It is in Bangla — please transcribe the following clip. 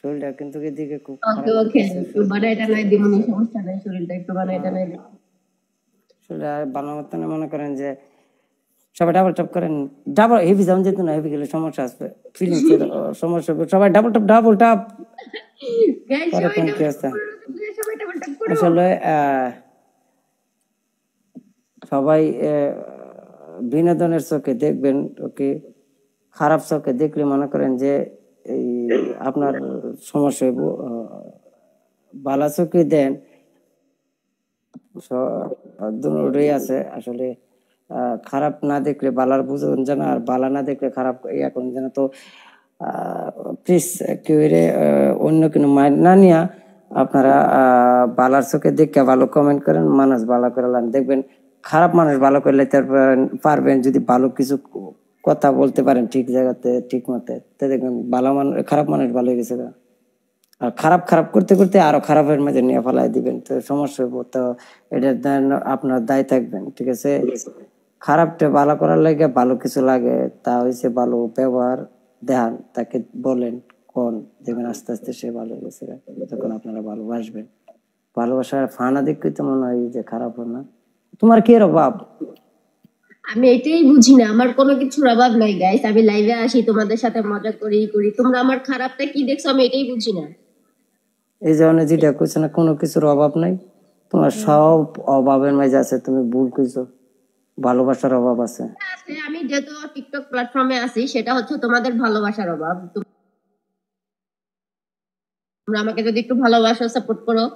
শরীরটা কিন্তু এদিকে খুব ওকে ওকে সমস্যা নাই শরীরটা একটু মনে করেন যে সবাই ডাবল টপ করেন ডাবল হেভি যাওয়া যেত না হেভি গেলে সমস্যা আসবে ফিলিং সমস্যা হবে সবাই ডাবল টপ ডাবল টপ আসলে সবাই বিনোদনের চোখে দেখবেন ওকে খারাপ চোখে দেখলে মনে করেন যে আপনার সমস্যা বালাচকি দেন আছে আসলে খারাপ না দেখলে বালার বুঝুন জানা আর বালা না দেখলে খারাপ ইয়া করুন জানা তো প্লিজ কেউ অন্য কোনো মাইন্ড না নিয়া আপনারা বালার চোখে দেখে ভালো কমেন্ট করেন মানুষ ভালো করে দেখবেন খারাপ মানুষ ভালো করলে পারবেন যদি ভালো কিছু কথা বলতে পারেন ঠিক জায়গাতে ঠিক মতে দেখবেন ভালো মানুষ খারাপ মানুষ ভালো হয়ে গেছে আর খারাপ খারাপ করতে করতে আরো খারাপের মাঝে নিয়ে ফেলাই দিবেন তো সমস্যা হবো তো এটার আপনার দায় থাকবেন ঠিক আছে খারাপটা ভালো করার লাগে ভালো কিছু লাগে তা হয়েছে ভালো ব্যবহার দেখান তাকে বলেন কোন দেখবেন আস্তে আস্তে সে ভালো হয়ে গেছে তখন আপনারা ভালোবাসবেন ভালোবাসার ফানা দিক মনে হয় যে খারাপ না তোমার কি এর অভাব আমি এটাই বুঝি না আমার কোনো কিছুর অভাব নাই গাইস আমি লাইভে আসি তোমাদের সাথে মজা করি করি তোমরা আমার খারাপটা কি দেখছো আমি এটাই বুঝি না এই জন্য যেটা কইছো না কোনো কিছুর অভাব নাই তোমার সব অভাবের মাঝে আছে তুমি ভুল কইছো ভালোবাসার অভাব আছে আমি যেহেতু টিকটক প্ল্যাটফর্মে আছি সেটা হচ্ছে তোমাদের ভালোবাসার অভাব তোমরা আমাকে যদি একটু ভালোবাসা সাপোর্ট করো